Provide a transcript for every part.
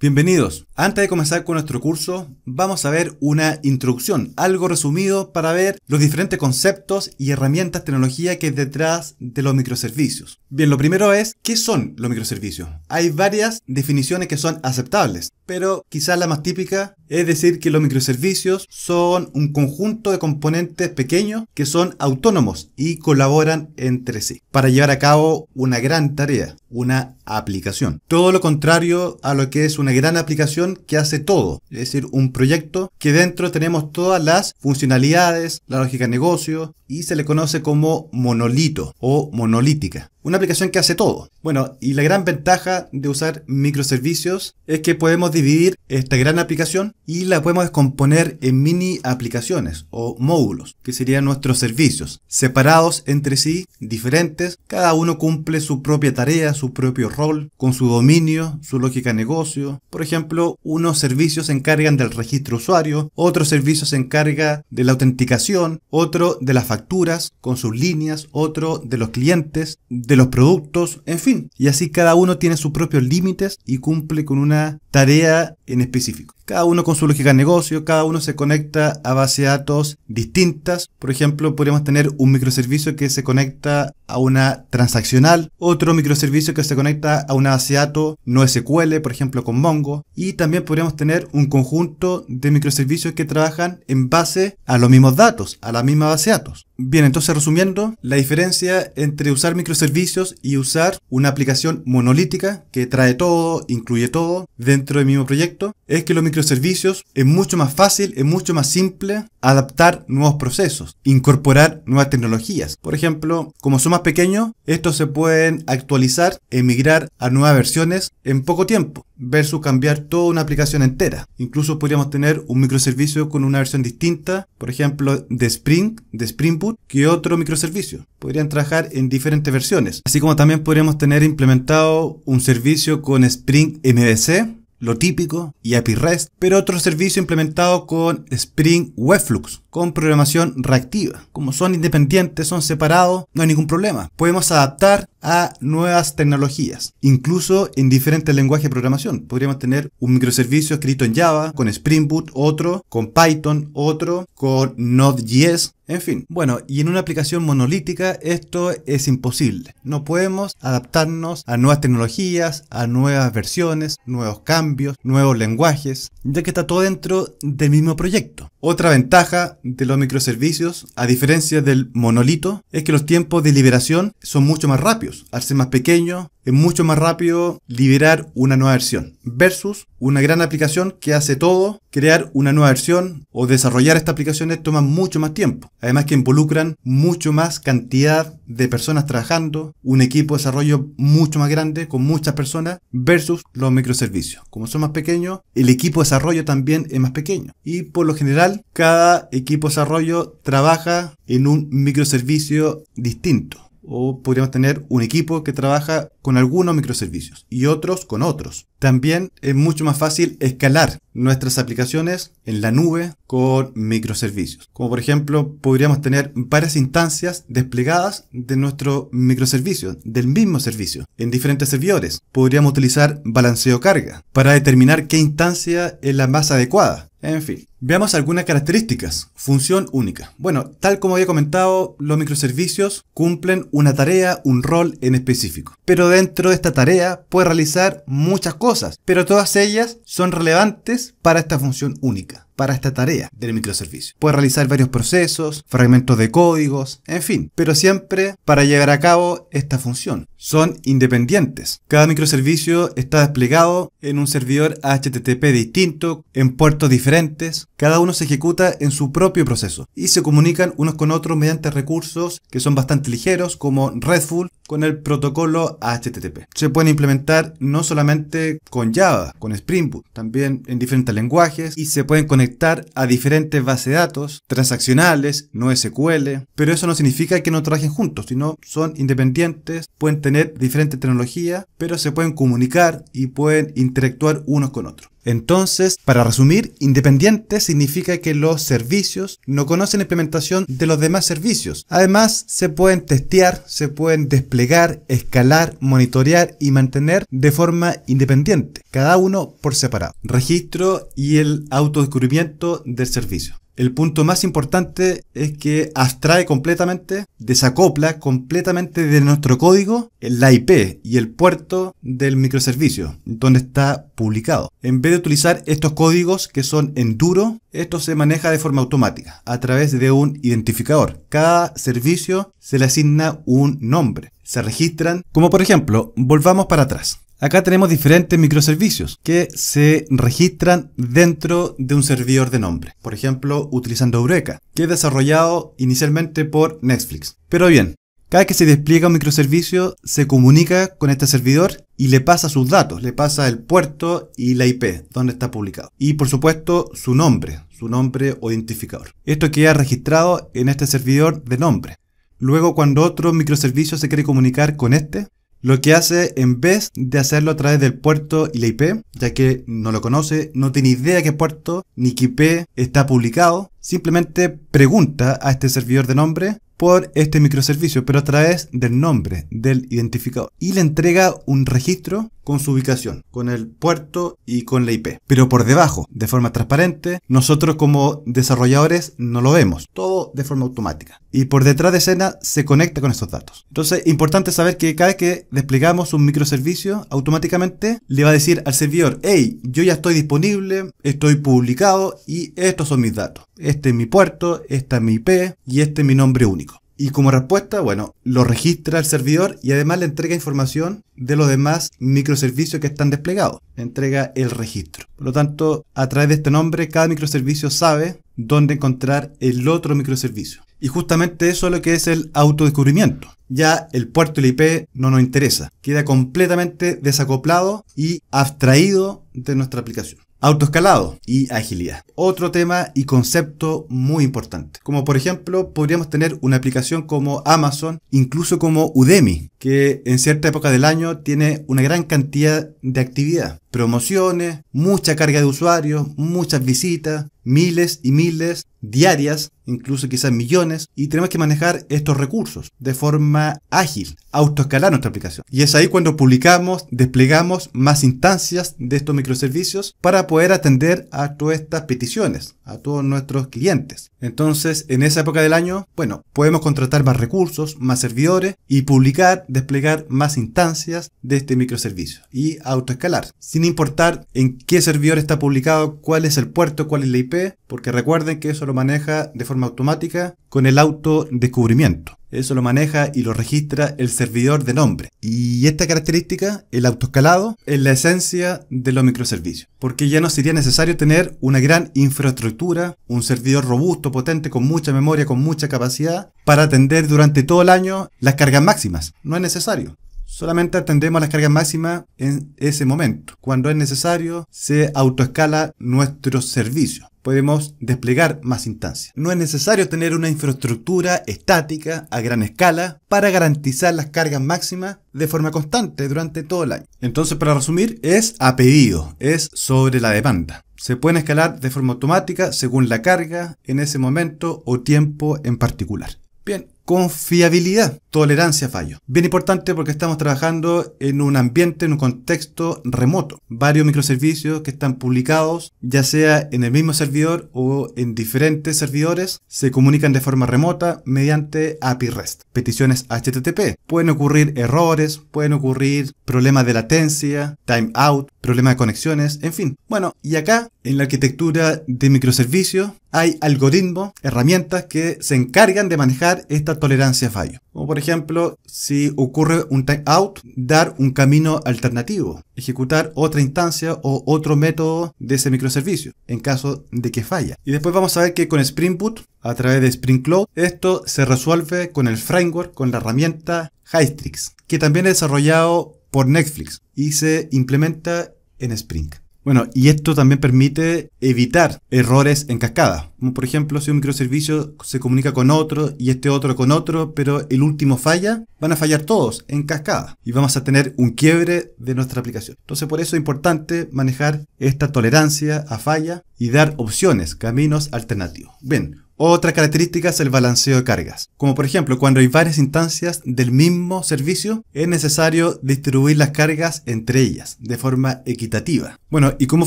Bienvenidos. Antes de comenzar con nuestro curso, vamos a ver una introducción, algo resumido para ver los diferentes conceptos y herramientas tecnología que hay detrás de los microservicios. Bien, lo primero es, ¿qué son los microservicios? Hay varias definiciones que son aceptables, pero quizás la más típica es decir que los microservicios son un conjunto de componentes pequeños que son autónomos y colaboran entre sí para llevar a cabo una gran tarea, una aplicación. Todo lo contrario a lo que es una gran aplicación que hace todo, es decir, un proyecto que dentro tenemos todas las funcionalidades, la lógica de negocio y se le conoce como monolito o monolítica una aplicación que hace todo. Bueno, y la gran ventaja de usar microservicios es que podemos dividir esta gran aplicación y la podemos descomponer en mini aplicaciones o módulos, que serían nuestros servicios, separados entre sí, diferentes, cada uno cumple su propia tarea, su propio rol, con su dominio, su lógica de negocio. Por ejemplo, unos servicios se encargan del registro usuario, otro servicio se encarga de la autenticación, otro de las facturas con sus líneas, otro de los clientes, de los productos, en fin. Y así cada uno tiene sus propios límites y cumple con una tarea en específico. Cada uno con su lógica de negocio, cada uno se conecta a base de datos distintas. Por ejemplo, podríamos tener un microservicio que se conecta a una transaccional, otro microservicio que se conecta a una base de datos no SQL, por ejemplo con Mongo, y también podríamos tener un conjunto de microservicios que trabajan en base a los mismos datos, a la misma base de datos. Bien, entonces resumiendo, la diferencia entre usar microservicios y usar una aplicación monolítica que trae todo, incluye todo dentro del mismo proyecto, es que los microservicios es mucho más fácil, es mucho más simple adaptar nuevos procesos, incorporar nuevas tecnologías. Por ejemplo, como son más pequeños, estos se pueden actualizar, emigrar a nuevas versiones en poco tiempo, versus cambiar toda una aplicación entera. Incluso podríamos tener un microservicio con una versión distinta, por ejemplo, de Spring, de Spring Boot, que otro microservicio. Podrían trabajar en diferentes versiones. Así como también podríamos tener implementado un servicio con Spring MVC, lo típico, y API REST, pero otro servicio implementado con Spring Webflux, con programación reactiva. Como son independientes, son separados, no hay ningún problema. Podemos adaptar a nuevas tecnologías, incluso en diferentes lenguajes de programación. Podríamos tener un microservicio escrito en Java, con Spring Boot, otro, con Python, otro, con Node.js, en fin. Bueno, y en una aplicación monolítica esto es imposible. No podemos adaptarnos a nuevas tecnologías, a nuevas versiones, nuevos cambios, nuevos lenguajes, ya que está todo dentro del mismo proyecto. Otra ventaja de los microservicios, a diferencia del monolito, es que los tiempos de liberación son mucho más rápidos. Al ser más pequeños, es mucho más rápido liberar una nueva versión versus una gran aplicación que hace todo, crear una nueva versión o desarrollar estas aplicaciones toma mucho más tiempo. Además que involucran mucho más cantidad de personas trabajando, un equipo de desarrollo mucho más grande con muchas personas versus los microservicios. Como son más pequeños, el equipo de desarrollo también es más pequeño y por lo general cada equipo de desarrollo trabaja en un microservicio distinto o podríamos tener un equipo que trabaja con algunos microservicios y otros con otros. También es mucho más fácil escalar nuestras aplicaciones en la nube con microservicios. Como por ejemplo, podríamos tener varias instancias desplegadas de nuestro microservicio, del mismo servicio, en diferentes servidores. Podríamos utilizar balanceo carga para determinar qué instancia es la más adecuada. En fin, veamos algunas características. Función única. Bueno, tal como había comentado, los microservicios cumplen una tarea, un rol en específico. Pero dentro de esta tarea puede realizar muchas cosas cosas, pero todas ellas son relevantes para esta función única para esta tarea del microservicio. Puede realizar varios procesos, fragmentos de códigos, en fin, pero siempre para llevar a cabo esta función. Son independientes. Cada microservicio está desplegado en un servidor HTTP distinto, en puertos diferentes. Cada uno se ejecuta en su propio proceso y se comunican unos con otros mediante recursos que son bastante ligeros como Redful con el protocolo HTTP. Se pueden implementar no solamente con Java, con Spring Boot, también en diferentes lenguajes y se pueden conectar a diferentes bases de datos, transaccionales, no SQL, pero eso no significa que no trabajen juntos, sino son independientes, pueden tener diferentes tecnologías, pero se pueden comunicar y pueden interactuar unos con otros. Entonces, para resumir, independiente significa que los servicios no conocen implementación de los demás servicios. Además, se pueden testear, se pueden desplegar, escalar, monitorear y mantener de forma independiente, cada uno por separado. Registro y el autodescubrimiento del servicio. El punto más importante es que abstrae completamente, desacopla completamente de nuestro código la IP y el puerto del microservicio donde está publicado. En vez de utilizar estos códigos que son en duro, esto se maneja de forma automática a través de un identificador. Cada servicio se le asigna un nombre. Se registran, como por ejemplo, volvamos para atrás. Acá tenemos diferentes microservicios que se registran dentro de un servidor de nombre. Por ejemplo, utilizando Eureka, que es desarrollado inicialmente por Netflix. Pero bien, cada que se despliega un microservicio, se comunica con este servidor y le pasa sus datos, le pasa el puerto y la IP donde está publicado. Y por supuesto, su nombre, su nombre o identificador. Esto queda registrado en este servidor de nombre. Luego, cuando otro microservicio se quiere comunicar con este, lo que hace en vez de hacerlo a través del puerto y la IP, ya que no lo conoce, no tiene idea qué puerto ni qué IP está publicado, simplemente pregunta a este servidor de nombre por este microservicio, pero a través del nombre del identificador. Y le entrega un registro con su ubicación, con el puerto y con la IP. Pero por debajo, de forma transparente, nosotros como desarrolladores no lo vemos, todo de forma automática. Y por detrás de escena se conecta con estos datos. Entonces, importante saber que cada vez que desplegamos un microservicio, automáticamente le va a decir al servidor, hey, yo ya estoy disponible, estoy publicado y estos son mis datos. Este es mi puerto, esta es mi IP y este es mi nombre único. Y como respuesta, bueno, lo registra el servidor y además le entrega información de los demás microservicios que están desplegados. entrega el registro. Por lo tanto, a través de este nombre, cada microservicio sabe dónde encontrar el otro microservicio. Y justamente eso es lo que es el autodescubrimiento. Ya el puerto y IP no nos interesa. Queda completamente desacoplado y abstraído de nuestra aplicación. Autoescalado y agilidad. Otro tema y concepto muy importante. Como por ejemplo, podríamos tener una aplicación como Amazon, incluso como Udemy, que en cierta época del año tiene una gran cantidad de actividad. Promociones, mucha carga de usuarios, muchas visitas, miles y miles diarias, incluso quizás millones, y tenemos que manejar estos recursos de forma ágil, autoescalar nuestra aplicación. Y es ahí cuando publicamos, desplegamos más instancias de estos microservicios para poder atender a todas estas peticiones, a todos nuestros clientes. Entonces, en esa época del año, bueno, podemos contratar más recursos, más servidores y publicar, desplegar más instancias de este microservicio y autoescalar, sin importar en qué servidor está publicado, cuál es el puerto, cuál es la IP, porque recuerden que eso lo maneja de forma automática con el autodescubrimiento. Eso lo maneja y lo registra el servidor de nombre. Y esta característica, el autoescalado, es la esencia de los microservicios. Porque ya no sería necesario tener una gran infraestructura, un servidor robusto, potente, con mucha memoria, con mucha capacidad, para atender durante todo el año las cargas máximas. No es necesario. Solamente atendemos las cargas máximas en ese momento. Cuando es necesario, se autoescala nuestro servicio. Podemos desplegar más instancias. No es necesario tener una infraestructura estática a gran escala para garantizar las cargas máximas de forma constante durante todo el año. Entonces, para resumir, es a pedido, es sobre la demanda. Se pueden escalar de forma automática según la carga en ese momento o tiempo en particular. Bien, confiabilidad. Tolerancia a fallos. Bien importante porque estamos trabajando en un ambiente, en un contexto remoto. Varios microservicios que están publicados, ya sea en el mismo servidor o en diferentes servidores, se comunican de forma remota mediante API REST. Peticiones HTTP. Pueden ocurrir errores, pueden ocurrir problemas de latencia, timeout problemas de conexiones, en fin. Bueno, y acá en la arquitectura de microservicios hay algoritmos, herramientas que se encargan de manejar esta tolerancia a fallos por ejemplo, si ocurre un timeout, dar un camino alternativo, ejecutar otra instancia o otro método de ese microservicio en caso de que falla. Y después vamos a ver que con Spring Boot, a través de Spring Cloud, esto se resuelve con el framework, con la herramienta Hystrix, que también es desarrollado por Netflix y se implementa en Spring. Bueno, y esto también permite evitar errores en cascada. por ejemplo, si un microservicio se comunica con otro y este otro con otro, pero el último falla, van a fallar todos en cascada y vamos a tener un quiebre de nuestra aplicación. Entonces, por eso es importante manejar esta tolerancia a falla y dar opciones, caminos alternativos. Bien, otra característica es el balanceo de cargas, como por ejemplo cuando hay varias instancias del mismo servicio, es necesario distribuir las cargas entre ellas de forma equitativa. Bueno, ¿y cómo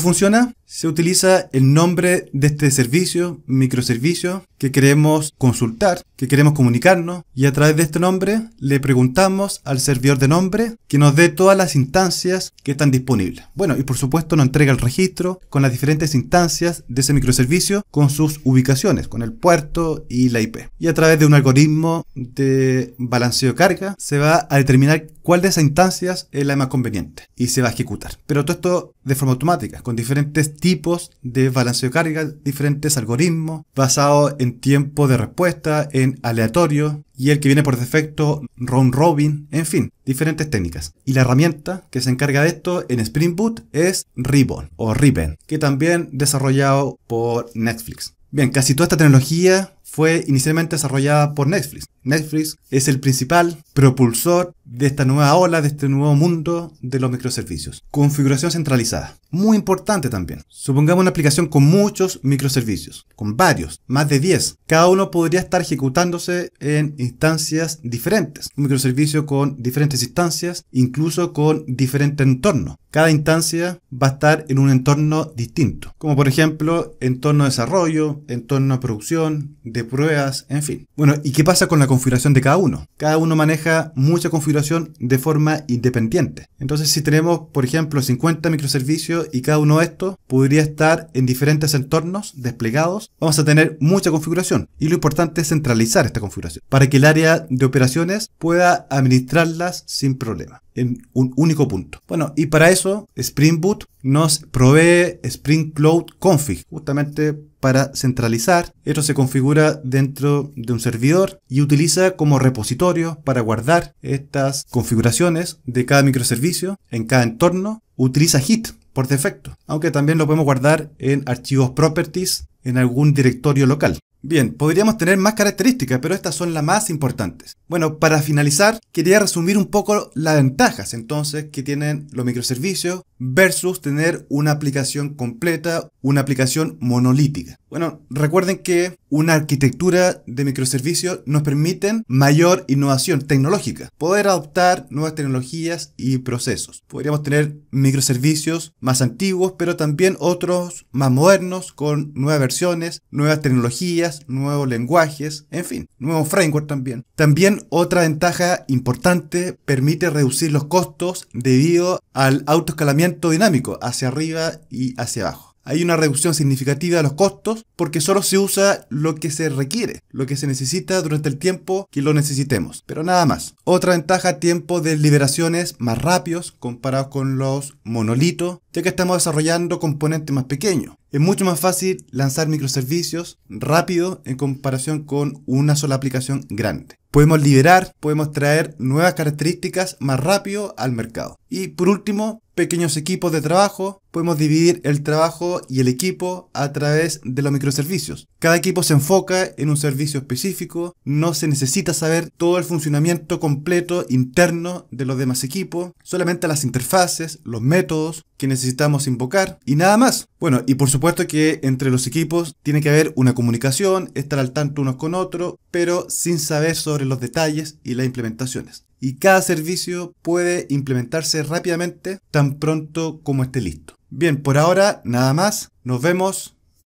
funciona? Se utiliza el nombre de este servicio, microservicio, que queremos consultar, que queremos comunicarnos y a través de este nombre le preguntamos al servidor de nombre que nos dé todas las instancias que están disponibles. Bueno, y por supuesto nos entrega el registro con las diferentes instancias de ese microservicio con sus ubicaciones, con el puerto y la IP. Y a través de un algoritmo de balanceo de carga se va a determinar cuál de esas instancias es la más conveniente y se va a ejecutar. Pero todo esto de forma automática, con diferentes tipos de balanceo de carga, diferentes algoritmos, basados en tiempo de respuesta, en aleatorio y el que viene por defecto, round robin, en fin, diferentes técnicas. Y la herramienta que se encarga de esto en Spring Boot es Ribbon o Ribbon, que también desarrollado por Netflix. Bien, casi toda esta tecnología fue inicialmente desarrollada por Netflix. Netflix es el principal propulsor de esta nueva ola, de este nuevo mundo de los microservicios. Configuración centralizada. Muy importante también. Supongamos una aplicación con muchos microservicios, con varios, más de 10. Cada uno podría estar ejecutándose en instancias diferentes. Un microservicio con diferentes instancias, incluso con diferente entorno. Cada instancia va a estar en un entorno distinto, como por ejemplo entorno de desarrollo, entorno de producción, de pruebas, en fin. Bueno, ¿y qué pasa con la configuración de cada uno? Cada uno maneja mucha configuración de forma independiente. Entonces si tenemos, por ejemplo, 50 microservicios y cada uno de estos podría estar en diferentes entornos desplegados, vamos a tener mucha configuración. Y lo importante es centralizar esta configuración para que el área de operaciones pueda administrarlas sin problema en un único punto. Bueno, y para eso Spring Boot nos provee Spring Cloud Config, justamente para centralizar. Esto se configura dentro de un servidor y utiliza como repositorio para guardar estas configuraciones de cada microservicio en cada entorno. Utiliza Git por defecto, aunque también lo podemos guardar en archivos properties en algún directorio local. Bien, podríamos tener más características, pero estas son las más importantes. Bueno, para finalizar, quería resumir un poco las ventajas entonces que tienen los microservicios versus tener una aplicación completa, una aplicación monolítica. Bueno, recuerden que una arquitectura de microservicios nos permite mayor innovación tecnológica, poder adoptar nuevas tecnologías y procesos. Podríamos tener microservicios más antiguos, pero también otros más modernos con nuevas versiones, nuevas tecnologías nuevos lenguajes, en fin, nuevos framework también. También otra ventaja importante permite reducir los costos debido al autoescalamiento dinámico hacia arriba y hacia abajo. Hay una reducción significativa de los costos porque solo se usa lo que se requiere, lo que se necesita durante el tiempo que lo necesitemos, pero nada más. Otra ventaja, tiempo de liberaciones más rápidos comparado con los monolitos, ya que estamos desarrollando componentes más pequeños. Es mucho más fácil lanzar microservicios rápido en comparación con una sola aplicación grande. Podemos liberar, podemos traer nuevas características más rápido al mercado. Y por último, pequeños equipos de trabajo, podemos dividir el trabajo y el equipo a través de los microservicios. Cada equipo se enfoca en un servicio específico, no se necesita saber todo el funcionamiento completo interno de los demás equipos, solamente las interfaces, los métodos que necesitamos invocar y nada más. Bueno, y por supuesto que entre los equipos tiene que haber una comunicación, estar al tanto unos con otros, pero sin saber sobre los detalles y las implementaciones y cada servicio puede implementarse rápidamente tan pronto como esté listo. Bien, por ahora nada más. Nos vemos.